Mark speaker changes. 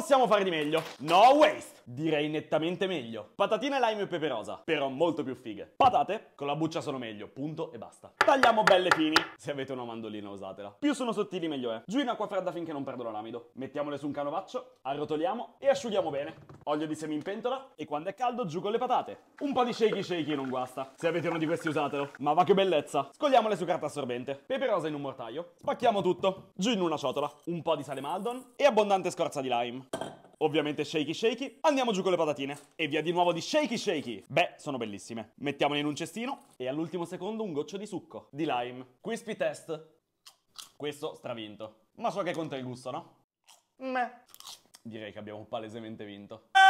Speaker 1: possiamo fare di meglio. No waste! direi nettamente meglio. Patatine lime e pepe rosa, però molto più fighe. Patate con la buccia sono meglio, punto e basta. Tagliamo belle fini. Se avete una mandolina usatela. Più sono sottili meglio è. Giù in acqua fredda finché non perdono l'amido. Mettiamole su un canovaccio, arrotoliamo e asciughiamo bene. Olio di semi in pentola e quando è caldo giù con le patate. Un po' di shaky shaky non guasta. Se avete uno di questi usatelo. Ma va che bellezza. Scogliamole su carta assorbente. Pepe rosa in un mortaio. Spacchiamo tutto. Giù in una ciotola. Un po' di sale maldon e abbondante scorza di lime. Ovviamente shaky shaky. Andiamo giù con le patatine. E via di nuovo di shaky shaky. Beh, sono bellissime. Mettiamole in un cestino e all'ultimo secondo un goccio di succo. Di lime. Crispy test. Questo stravinto. Ma so che conta il gusto, no? Meh. Direi che abbiamo palesemente vinto. Eh!